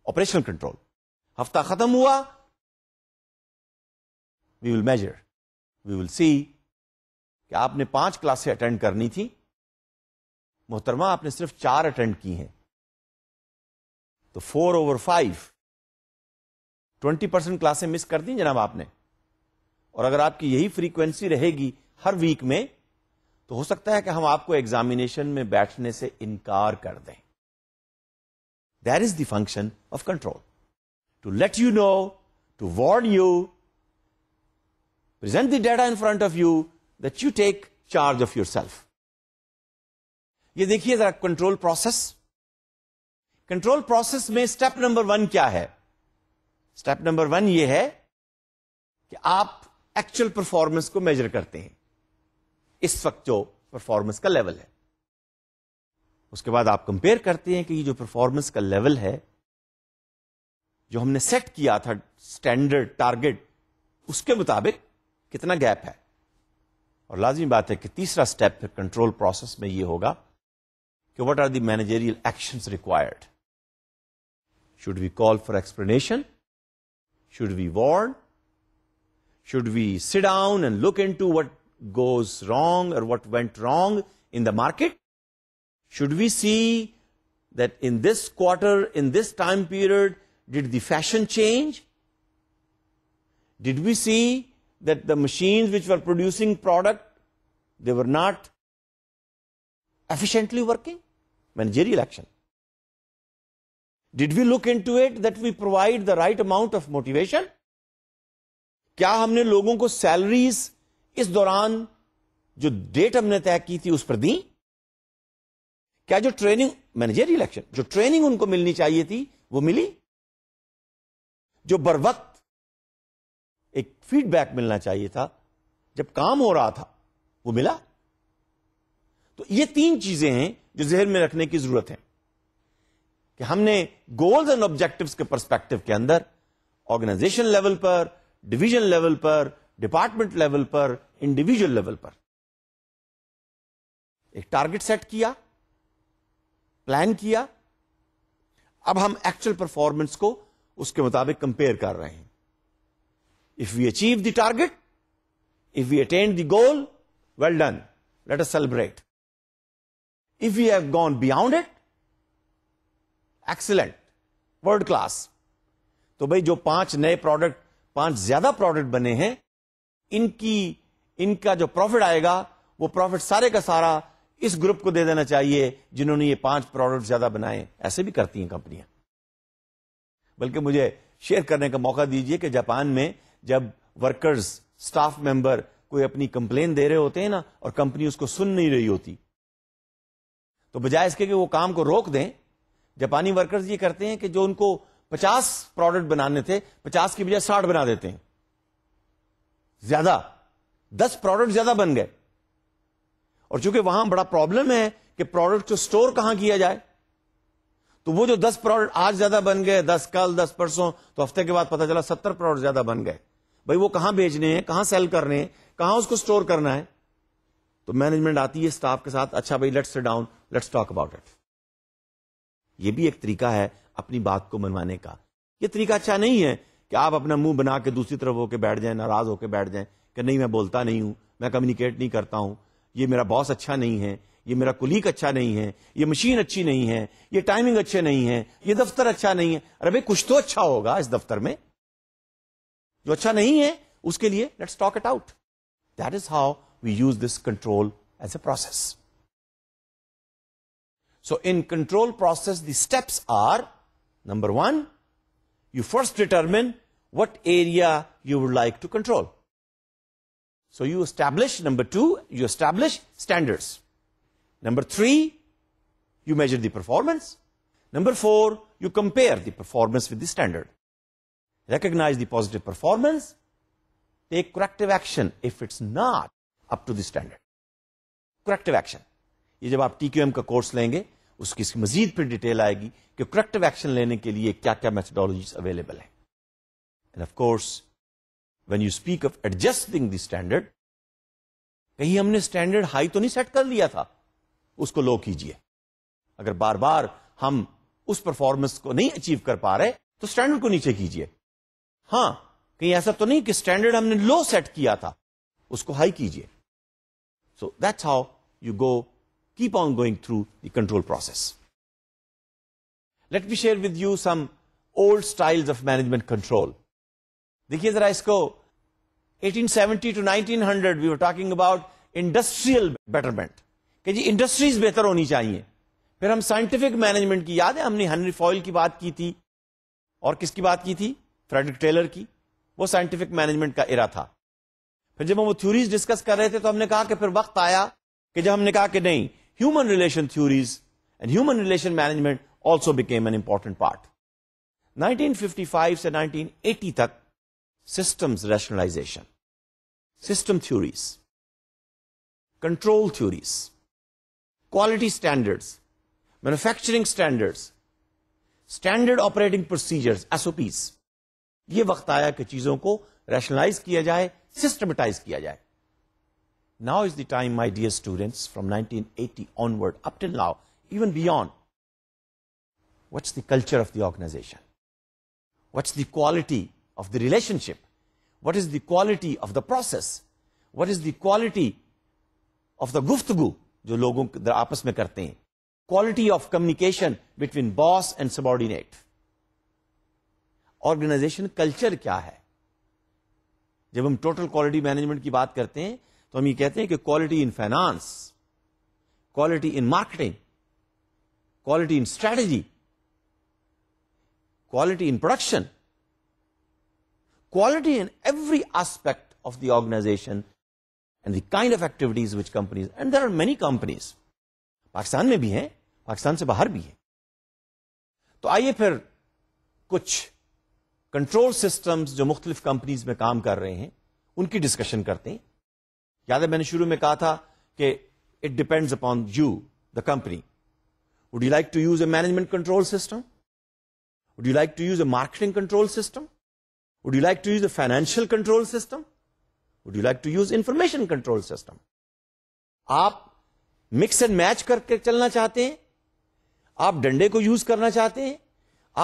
ऑपरेशनल कंट्रोल हफ्ता खत्म हुआ we will measure we will see कि आपने पांच क्लासें अटेंड करनी थी मोहतरमा आपने सिर्फ चार अटेंड की हैं तो four over five twenty percent क्लासें मिस कर दी जनाब आपने और अगर आपकी यही फ्रीक्वेंसी रहेगी हर वीक में तो हो सकता है कि हम आपको एग्जामिनेशन में बैठने से इनकार कर दें that is the function of control to let you know to warn you present the data in front of you that you take charge of yourself ये देखिए जरा कंट्रोल प्रोसेस कंट्रोल प्रोसेस में step number one क्या है step number one ये है कि आप एक्चुअल परफॉर्मेंस को मेजर करते हैं इस वक्त जो परफॉर्मेंस का लेवल है उसके बाद आप कंपेयर करते हैं कि ये जो परफॉर्मेंस का लेवल है जो हमने सेट किया था स्टैंडर्ड टारगेट उसके मुताबिक कितना गैप है और लाजमी बात है कि तीसरा स्टेप फिर कंट्रोल प्रोसेस में ये होगा कि what are the managerial actions required? Should we call for explanation? Should we warn? Should we sit down and look into what goes wrong or what went wrong in the market? Should we see that in this quarter, in this time period, did the fashion change? Did we see that the machines which were producing product, they were not efficiently working? managerial action. Did we look into it that we provide the right amount of motivation? क्या हमने लोगों को salaries इस दौरान जो date हमने तय की थी उस पर दी क्या जो ट्रेनिंग मैनेजरियल एक्शन जो ट्रेनिंग उनको मिलनी चाहिए थी वो मिली जो बर वक्त एक फीडबैक मिलना चाहिए था जब काम हो रहा था वो मिला तो ये तीन चीजें हैं जो जहन में रखने की जरूरत है कि हमने गोल्स एंड ऑब्जेक्टिव्स के परस्पेक्टिव के अंदर ऑर्गेनाइजेशन लेवल पर डिवीजन लेवल पर डिपार्टमेंट लेवल पर इंडिविजुअल लेवल पर एक टारगेट सेट किया प्लान किया अब हम एक्चुअल परफॉर्मेंस को उसके मुताबिक कंपेयर कर रहे हैं if we achieve the target if we attain the goal well done let us celebrate If we have gone beyond it, excellent world class तो भाई जो पांच नए प्रोडक्ट पांच ज्यादा प्रोडक्ट बने हैं इनकी इनका जो प्रॉफिट आएगा वो प्रॉफिट सारे का सारा इस ग्रुप को दे देना चाहिए जिन्होंने ये पांच प्रोडक्ट ज्यादा बनाए ऐसे भी करती हैं कंपनियां बल्कि मुझे शेयर करने का मौका दीजिए कि जापान में जब वर्कर्स स्टाफ मेंबर कोई अपनी कंप्लेन दे रहे होते हैं ना और कंपनी उसको सुन नहीं रही होती तो बजाय इसके कि वो काम को रोक दें जापानी वर्कर्स ये करते हैं कि जो उनको 50 प्रोडक्ट बनाने थे 50 की बजाय 60 बना देते हैं ज्यादा 10 प्रोडक्ट ज्यादा बन गए और चूंकि वहां बड़ा प्रॉब्लम है कि प्रोडक्ट को स्टोर कहां किया जाए तो वो जो 10 प्रोडक्ट आज ज्यादा बन गए 10 कल 10 परसों तो हफ्ते के बाद पता चला 70 प्रोडक्ट ज्यादा बन गए भाई वो कहां भेजने हैं कहां सेल करने हैं कहां उसको स्टोर करना है तो मैनेजमेंट आती है स्टाफ के साथ अच्छा भाई let's down let's talk about it ये भी एक तरीका है अपनी बात को मनवाने का ये तरीका अच्छा नहीं है कि आप अपना मुंह बना के दूसरी तरफ होके बैठ जाए नाराज होके बैठ जाए कि नहीं मैं बोलता नहीं हूं मैं कम्युनिकेट नहीं करता हूं ये मेरा बॉस अच्छा नहीं है ये मेरा कुलीक अच्छा नहीं है ये मशीन अच्छी नहीं है ये टाइमिंग अच्छे नहीं है ये दफ्तर अच्छा नहीं है अरे भाई कुछ तो अच्छा होगा इस दफ्तर में जो अच्छा नहीं है उसके लिए let's talk it out that is how we use this control as a process So in control process, the steps are, number one, you first determine what area you would like to control. So you establish, number two, you establish standards. Number three, you measure the performance. Number four, you compare the performance with the standard. Recognize the positive performance. Take corrective action if it's not up to the standard. corrective action. ये जब आप T का उसकी इसकी मजीद पर detail आएगी कि corrective action लेने के लिए क्या क्या मैथडोलॉजीज अवेलेबल हैं and of course when you speak of adjusting the standard कहीं हमने स्टैंडर्ड हाई तो नहीं सेट कर लिया था उसको लो कीजिए अगर बार बार हम उस परफॉर्मेंस को नहीं अचीव कर पा रहे तो स्टैंडर्ड को नीचे कीजिए हां कहीं ऐसा तो नहीं कि स्टैंडर्ड हमने लो सेट किया था उसको हाई कीजिए so that's how you go keep on going through the control process. Let me share with you some old styles of management control. देखिए जरा इसको 1870 to 1900 we were talking about industrial betterment. कि जी industries बेहतर होनी चाहिए फिर हम scientific management की याद है हमने हेनरी फॉयल की बात की थी और किसकी बात की थी फ्रेडरिक टेलर की वो साइंटिफिक मैनेजमेंट का इरा था फिर जब हम वो थ्योरीज डिस्कस कर रहे थे तो हमने कहा कि फिर वक्त आया कि जब हमने कहा कि नहीं human relation theories and human relation management also became an important part. 1955 to 1980 तक systems rationalization, system theories, control theories, quality standards, manufacturing standards, standard operating procedures, SOPs, ये वक्त आया कि चीज़ों को रैशनलाइज किया जाए सिस्टमेटाइज किया जाए Now is the time, my dear students, from 1980 onward, up till now, even beyond, what's the culture of the organization? What's the quality of the relationship? What is the quality of the process? What is the quality of the गुफ्तगु जो लोगों आपस में करते हैं quality of communication between boss and subordinate organisation culture क्या है जब हम टोटल क्वालिटी मैनेजमेंट की बात करते हैं तो हम ये कहते हैं कि quality in finance quality in marketing quality in strategy quality in production quality in every aspect of the organisation and the kind of activities which companies and there are many companies Pakistan में भी हैं पाकिस्तान से बाहर भी हैं तो आइए फिर कुछ कंट्रोल सिस्टम्स जो मुख्तलिफ कंपनीज में काम कर रहे हैं उनकी डिस्कशन करते हैं याद है मैंने शुरू में कहा था कि it depends upon you the company would you like to use a management control system would you like to use a marketing control system would you like to use a financial control system would you like to use information control system आप mix and match करके चलना चाहते हैं आप डंडे को use करना चाहते हैं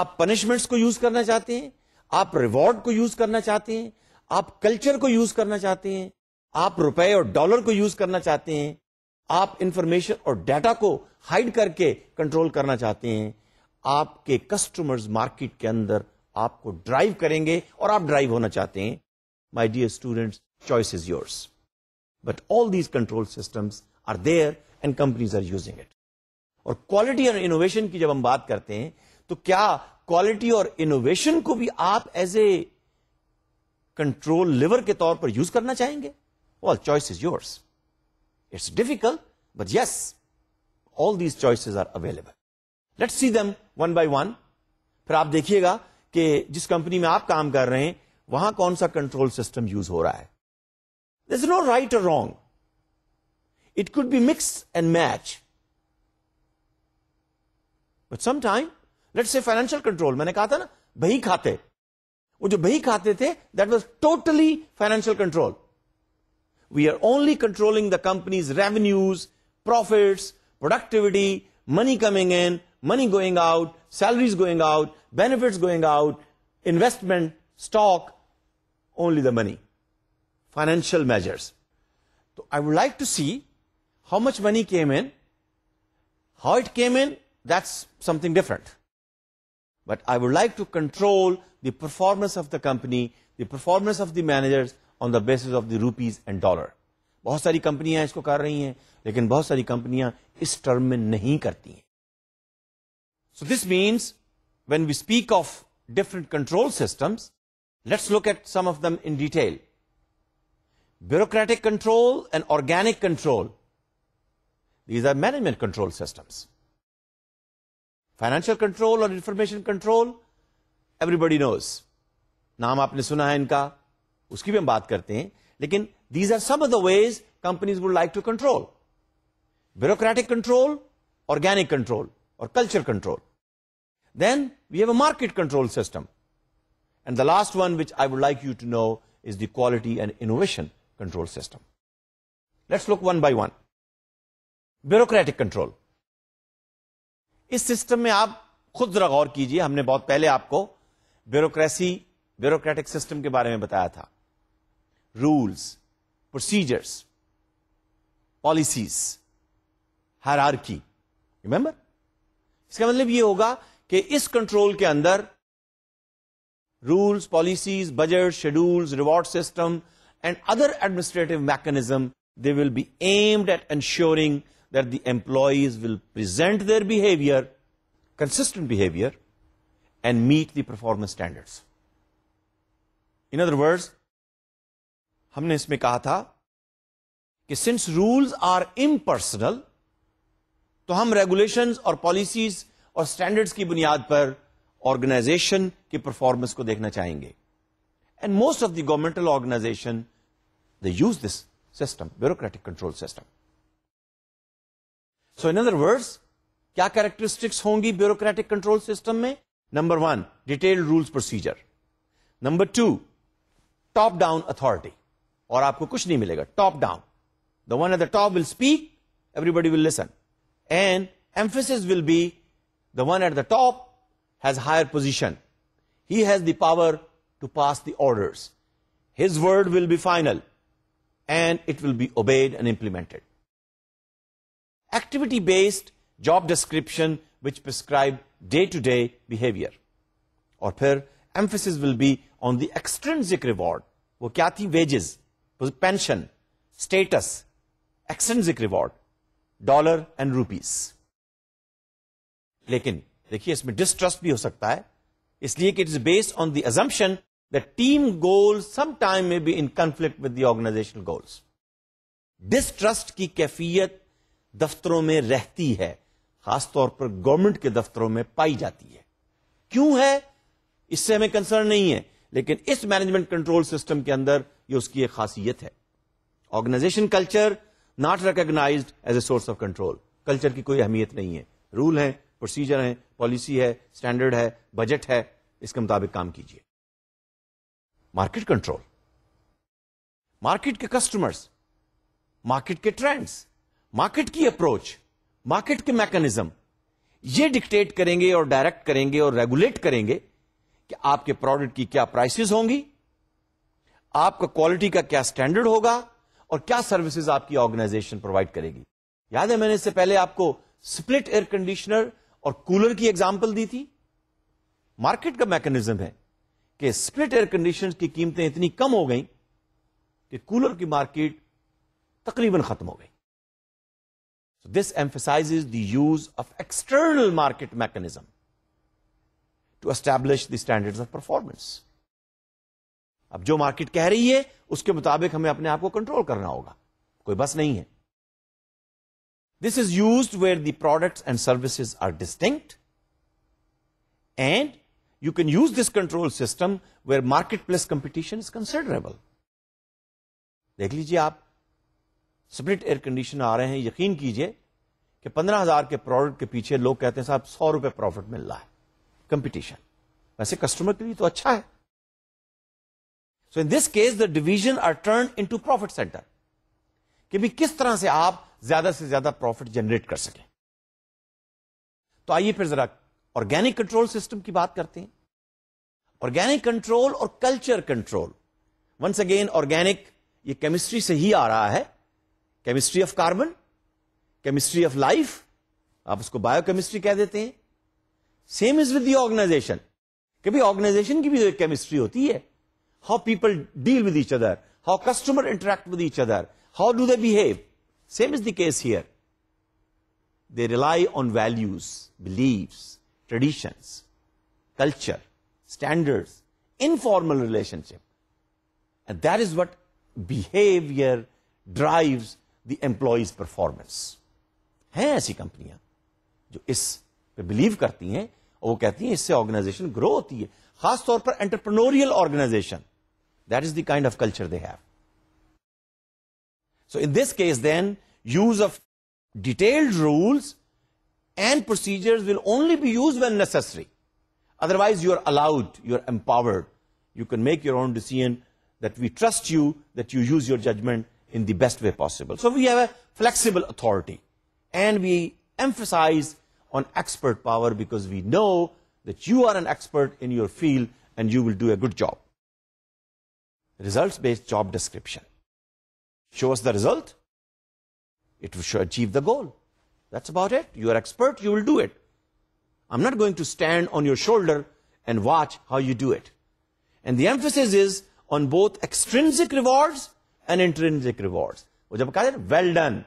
आप पनिशमेंट्स को यूज करना चाहते हैं आप रिवॉर्ड को यूज करना चाहते हैं आप कल्चर को यूज करना चाहते हैं आप रुपए और डॉलर को यूज करना चाहते हैं आप इंफॉर्मेशन और डाटा को हाइड करके कंट्रोल करना चाहते हैं आपके कस्टमर्स मार्केट के अंदर आपको ड्राइव करेंगे और आप ड्राइव होना चाहते हैं my dear students choice is yours but all these control systems are there and companies are using it और क्वालिटी और इनोवेशन की जब हम बात करते हैं तो क्या क्वालिटी और इनोवेशन को भी आप एज ए कंट्रोल लिवर के तौर पर यूज करना चाहेंगे Well, choice is yours. It's difficult, but yes, all these choices are available. Let's see them one by one. फिर आप देखिएगा कि जिस कंपनी में आप काम कर रहे हैं वहां कौन सा कंट्रोल सिस्टम यूज हो रहा है this it could be mixed and match. But sometime, let's say financial control, मैंने कहा था ना बही खाते वो जो बही खाते that was totally financial control. We are only controlling the company's revenues, profits, productivity, money coming in, money going out, salaries going out, benefits going out, investment, stock, only the money. Financial measures. So I would like to see how much money came in, how it came in, that's something different. But I would like to control the performance of the company, the performance of the managers, on the basis of the rupees and dollar बहुत सारी कंपनियां इसको कर रही हैं लेकिन बहुत सारी कंपनियां इस टर्म में नहीं करती हैं so this means when we speak of different control systems let's look at some of them in detail bureaucratic control and organic control. These are management control systems. Financial control or information control, everybody knows. नाम आपने सुना है इनका उसकी भी हम बात करते हैं लेकिन these are some of the ways companies would like to control bureaucratic control organic control और culture control then we have a market control system. And the last one which I would like you to know is the quality and innovation control system. Let's look one by one. Bureaucratic control. इस system में आप खुद जरा गौर कीजिए हमने बहुत पहले आपको ब्यूरोक्रेसी ब्यूरोक्रेटिक सिस्टम के बारे में बताया था rules, procedures, hierarchy. Remember, remember इसका मतलब ये होगा कि इस कंट्रोल control अंदर rules, policies, budgets, schedules, reward system, and other administrative mechanism, they will be aimed at ensuring that the employees will present their behavior, consistent behavior, and meet the performance standards. In other words, हमने इसमें कहा था कि since rules are impersonal तो हम regulations और policies और standards की बुनियाद पर ऑर्गेनाइजेशन की परफॉर्मेंस को देखना चाहेंगे and most of the governmental organisation they use this system bureaucratic control system so in other words क्या कैरेक्टरिस्टिक्स होंगी ब्यूरोक्रेटिक कंट्रोल सिस्टम में number one detailed rules procedure number two top down authority और आपको कुछ नहीं मिलेगा top down the one at the top will speak everybody will listen and emphasis will be the one at the top has higher position. He has the power to pass the orders. His word will be final and it will be obeyed and implemented. Activity-based job description which prescribe day-to-day -day behavior. और फिर emphasis will be on the extrinsic reward. वो क्या थी wages? Pension status extrinsic reward dollar and rupees लेकिन देखिए इसमें distrust भी हो सकता है इसलिए कि it is based on the assumption the team goal some time में be in conflict with the organisation goals distrust की कैफियत दफ्तरों में रहती है खासतौर पर गवर्नमेंट के दफ्तरों में पाई जाती है क्यों है इससे हमें कंसर्न नहीं है लेकिन इस मैनेजमेंट कंट्रोल सिस्टम के अंदर ये उसकी एक खासियत है organisation culture not recognise as a source of control culture की कोई अहमियत नहीं है रूल है प्रोसीजर है पॉलिसी है स्टैंडर्ड है बजट है इसके मुताबिक काम कीजिए मार्केट कंट्रोल मार्केट के कस्टमर्स मार्केट के ट्रेंड्स मार्केट की अप्रोच मार्केट के मैकेनिज्म ये डिक्टेट करेंगे और डायरेक्ट करेंगे और रेगुलेट करेंगे कि आपके प्रोडक्ट की क्या प्राइसेस होंगी आपका क्वालिटी का क्या स्टैंडर्ड होगा और क्या सर्विसेज आपकी ऑर्गेनाइजेशन प्रोवाइड करेगी याद है मैंने इससे पहले आपको स्प्लिट एयर कंडीशनर और कूलर की एग्जाम्पल दी थी मार्केट का मैकेनिज्म है कि स्प्लिट एयर कंडीशन की कीमतें इतनी कम हो गई कि कूलर की मार्केट तकरीबन खत्म हो गई this emphasise is the use of external market mechanism to establish the standards of performance अब जो मार्केट कह रही है उसके मुताबिक हमें अपने आप को कंट्रोल करना होगा कोई बस नहीं है this is use where the products and services are distinct and you can use this control system where marketplace competition is considerable. देख लीजिए आप स्प्लिट एयर कंडीशन आ रहे हैं यकीन कीजिए कि पंद्रह हजार के प्रोडक्ट के पीछे लोग कहते हैं साहब सौ रुपए प्रॉफिट मिल रहा है कंपटीशन वैसे कस्टमर के लिए तो अच्छा है so in this case the division are turn into profit centre कि भी किस तरह से आप ज्यादा से ज्यादा प्रॉफिट जनरेट कर सकें तो आइए फिर जरा ऑर्गेनिक कंट्रोल सिस्टम की बात करते हैं ऑर्गेनिक कंट्रोल और culture control once again organic ये केमिस्ट्री से ही आ रहा है chemistry of carbon chemistry of life आप उसको बायोकेमिस्ट्री कह देते हैं सेम इज विद ऑर्गेनाइजेशन कि भाई ऑर्गेनाइजेशन की भी एक केमिस्ट्री होती है how people deal with each other how customer interact with each other how do they behave same is the case here they rely on values beliefs traditions culture standards informal relationship. And that is what behavior drives the employee's performance. हैं ऐसी कंपनियां जो इस पे believe करती हैं और वो कहती हैं इससे ऑर्गेनाइजेशन ग्रो होती है खासतौर पर entrepreneurial organisation that is the kind of culture they have so in this case then use of detailed rules and procedures will only be use when necessary otherwise you are allowed you are empowered you can make your own decision that we trust you, that you use your judgment in the best way possible. So we have a flexible authority and we emphasize on expert power because we know that you are an expert in your field and you will do a good job. Results-based job description. Show us the result. It will achieve the goal. That's about it. You are expert, you will do it. I'm not going to stand on your shoulder and watch how you do it. And the emphasis is on both extrinsic rewards and intrinsic rewards. well done,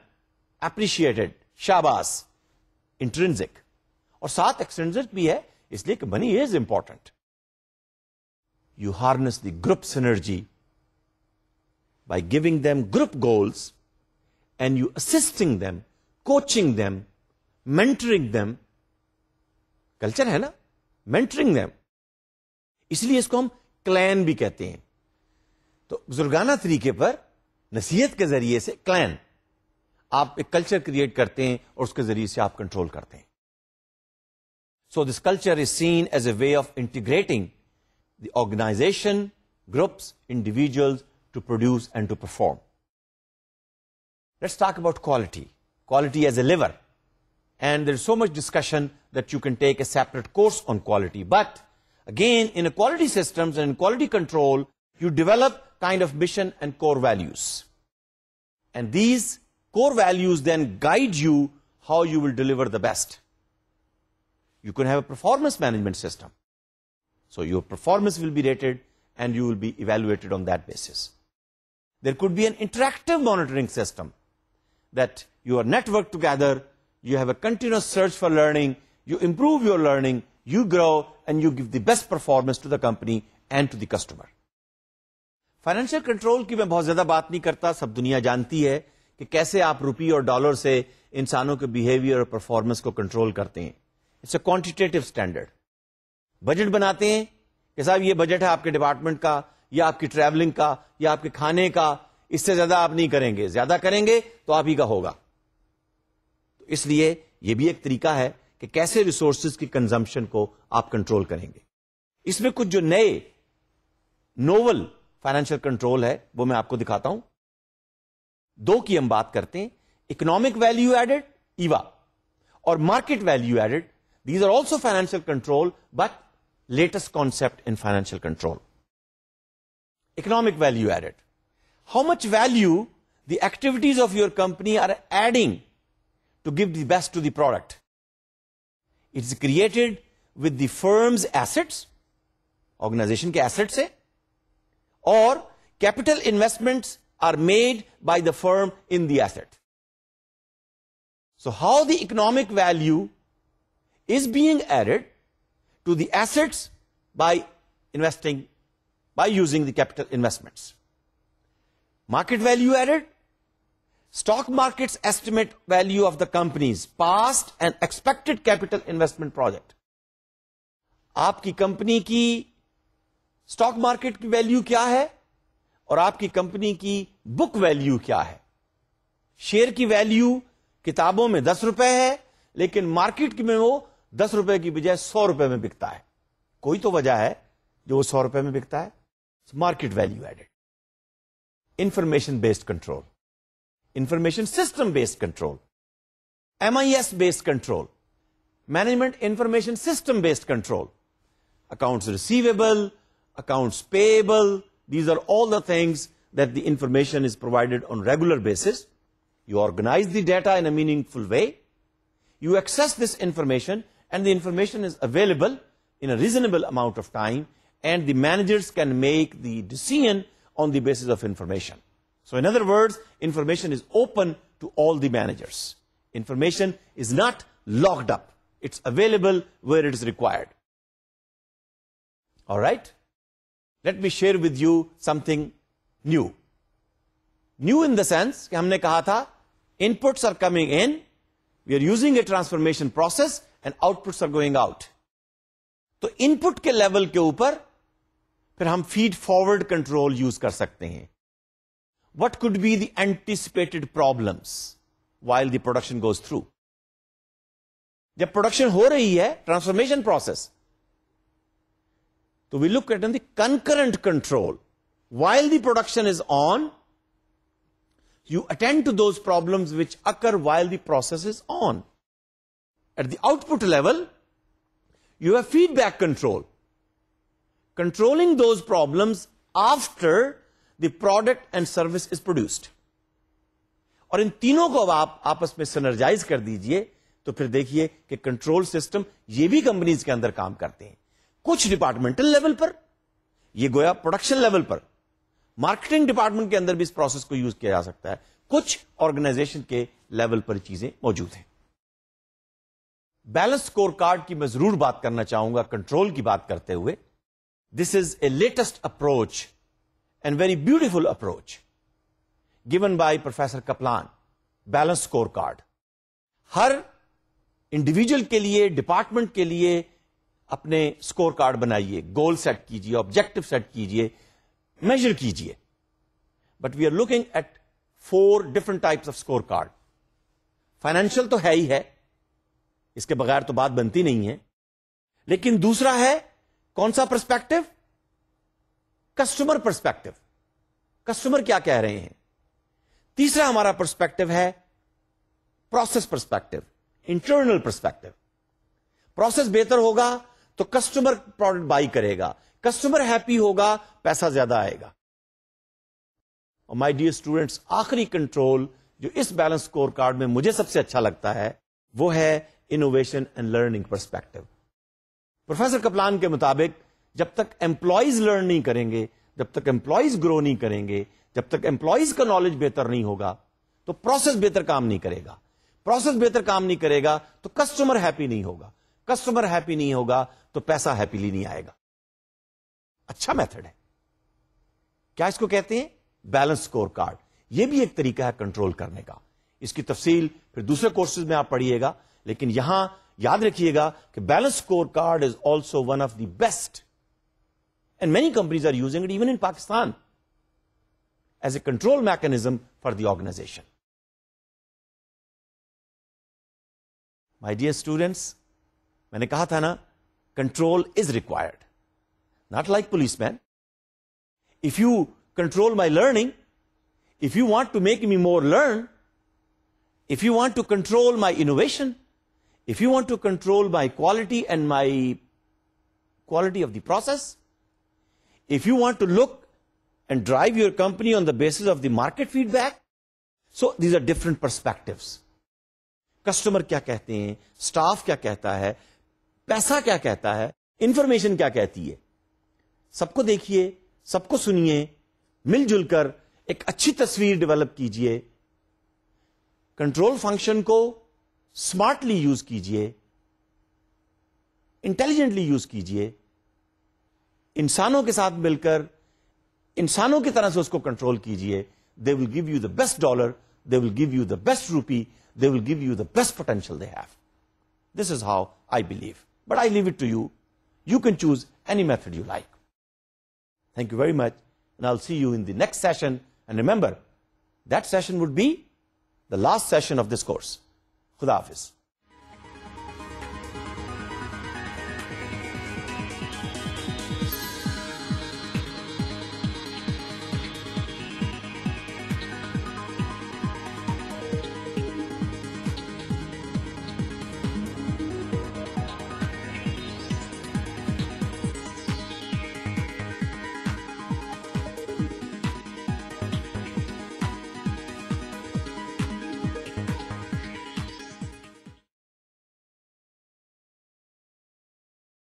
appreciated, shabash. Intrinsic और साथ extrinsic भी है इसलिए कि money is important you harness the group synergy by giving them group goals and you assisting them, coaching them, mentoring them. Culture है ना mentoring them इसलिए इसको हम क्लैन भी कहते हैं तो बुजुर्गाना तरीके पर नसीहत के जरिए से क्लैन आप एक कल्चर क्रिएट करते हैं और उसके जरिए से आप कंट्रोल करते हैं so this culture is seen as a way of integrating the organisation groups individuals to produce and to perform let's talk about quality quality as a lever and there is so much discussion that you can take a separate course on quality. But again, in quality systems and in quality control, you develop kind of mission and core values. And these core values then guide you how you will deliver the best. You can have a performance management system. So your performance will be rated and you will be evaluated on that basis. There could be an interactive monitoring system that you are networked together, you have a continuous search for learning, you improve your learning, you grow, and you give the best performance to the company and to the customer. Financial control की मैं बहुत ज़्यादा बात नहीं करता सब दुनिया जानती है कि कैसे आप रुपये और डॉलर से इंसानों के बिहेवियर और परफॉर्मेंस को कंट्रोल करते हैं it's a quantitative standard budget बनाते हैं कि साहब ये बजट है आपके डिपार्टमेंट का या आपकी ट्रैवलिंग का या आपके खाने का इससे ज्यादा आप नहीं करेंगे ज्यादा करेंगे तो आप ही का होगा तो इसलिए यह भी एक तरीका है कि कैसे रिसोर्सेज की कंजम्पशन को आप कंट्रोल करेंगे इसमें कुछ जो नए नोवल फाइनेंशियल कंट्रोल है वो मैं आपको दिखाता हूं दो की हम बात करते हैं इकोनॉमिक वैल्यू एडेड ईवा और market value added these are also financial control but latest concept in financial control economic value added. How much value the activities of your company are adding to give the best to the product. It's created with the firm's assets, organization के assets से, और capital investments are made by the firm in the asset. So how the economic value is being added to the assets by investing, by using the capital investments. Market value added, stock market's estimate value of the company's past and expected capital investment project. आपकी company की stock market की value क्या है और आपकी company की book value क्या है शेयर की वैल्यू किताबों में दस रुपए है लेकिन मार्केट में वो दस रुपए की बजाय सौ रुपए में बिकता है कोई तो वजह है जो वो सौ रुपए में बिकता है market value added information based control information system based control MIS based control management information system based control accounts receivable accounts payable These are all the things that the information is provided on regular basis. You organize the data in a meaningful way. You access this information and the information is available in a reasonable amount of time and the managers can make the decision on the basis of information. So in other words, information is open to all the managers. Information is not locked up. It's available where it is required. All right? let me share with you something new new in the sense کہ ہم نے کہا inputs are coming in we are using a transformation process and outputs are going out So, input کے level کے اوپر پھر ہم feed forward control use کر what could be the anticipated problems while the production goes through جب production ہو رہی ہے transformation process So we look at the concurrent control. While the production is on, you attend to those problems which occur while the process is on. At the output level, you have feedback control. Controlling those problems after the product and service is produced. और इन तीनों को अब आप आपस में synergise कर दीजिए तो फिर देखिए कि कंट्रोल सिस्टम ये भी कंपनीज के अंदर काम करते हैं कुछ डिपार्टमेंटल लेवल पर यह गोया प्रोडक्शन लेवल पर मार्केटिंग डिपार्टमेंट के अंदर भी इस प्रोसेस को यूज किया जा सकता है कुछ ऑर्गेनाइजेशन के लेवल पर चीजें मौजूद हैं बैलेंस स्कोर कार्ड की मैं जरूर बात करना चाहूंगा कंट्रोल की बात करते हुए this is a latest approach and very beautiful approach given by professor Kaplan balance score card हर इंडिविजुअल के लिए डिपार्टमेंट के लिए अपने स्कोर कार्ड बनाइए गोल सेट कीजिए ऑब्जेक्टिव सेट कीजिए मेजर कीजिए but we are looking at four different types of score card financial तो है ही है इसके बगैर तो बात बनती नहीं है लेकिन दूसरा है कौन सा परस्पेक्टिव कस्टमर परस्पेक्टिव कस्टमर क्या कह रहे हैं तीसरा हमारा परस्पेक्टिव है process perspective internal perspective process बेहतर होगा तो कस्टमर प्रोडक्ट बाई करेगा कस्टमर हैप्पी होगा पैसा ज्यादा आएगा और माय डियर स्टूडेंट्स आखिरी कंट्रोल जो इस बैलेंस स्कोर कार्ड में मुझे सबसे अच्छा लगता है वो है innovation and learning perspective professor Kaplan के मुताबिक जब तक एम्प्लॉयज लर्न नहीं करेंगे जब तक एम्प्लॉयज ग्रो नहीं करेंगे जब तक एम्प्लॉयज का नॉलेज बेहतर नहीं होगा तो प्रोसेस बेहतर काम नहीं करेगा प्रोसेस बेहतर काम नहीं करेगा तो कस्टमर हैप्पी नहीं होगा कस्टमर हैप्पी नहीं होगा तो पैसा हैप्पीली नहीं आएगा अच्छा मेथड है क्या इसको कहते हैं बैलेंस स्कोर कार्ड यह भी एक तरीका है कंट्रोल करने का इसकी तफसील फिर दूसरे कोर्सेज में आप पढ़िएगा लेकिन यहां याद रखिएगा कि balance score card is also one of the best and many companies are using it even in Pakistan as a control mechanism for the organization my dear students मैंने कहा था ना control is required not like police man if you control my learning if you want to make me more learn, if you want to control my innovation, if you want to control my quality and my quality of the process, if you want to look and drive your company on the basis of the market feedback, so these are different perspectives. Customer क्या कहते हैं staff क्या कहता है पैसा क्या कहता है इंफॉर्मेशन क्या कहती है सबको देखिए सबको सुनिए मिलजुल कर एक अच्छी तस्वीर डेवलप कीजिए कंट्रोल फंक्शन को स्मार्टली यूज कीजिए इंटेलिजेंटली यूज कीजिए इंसानों के साथ मिलकर इंसानों की तरह से उसको कंट्रोल कीजिए they will give you the best dollar they will give you the best rupee they will give you the best potential they have this is how I believe but I leave it to you. You can choose any method you like. Thank you very much and I'll see you in the next session. And remember, that session would be the last session of this course. Khuda Hafiz.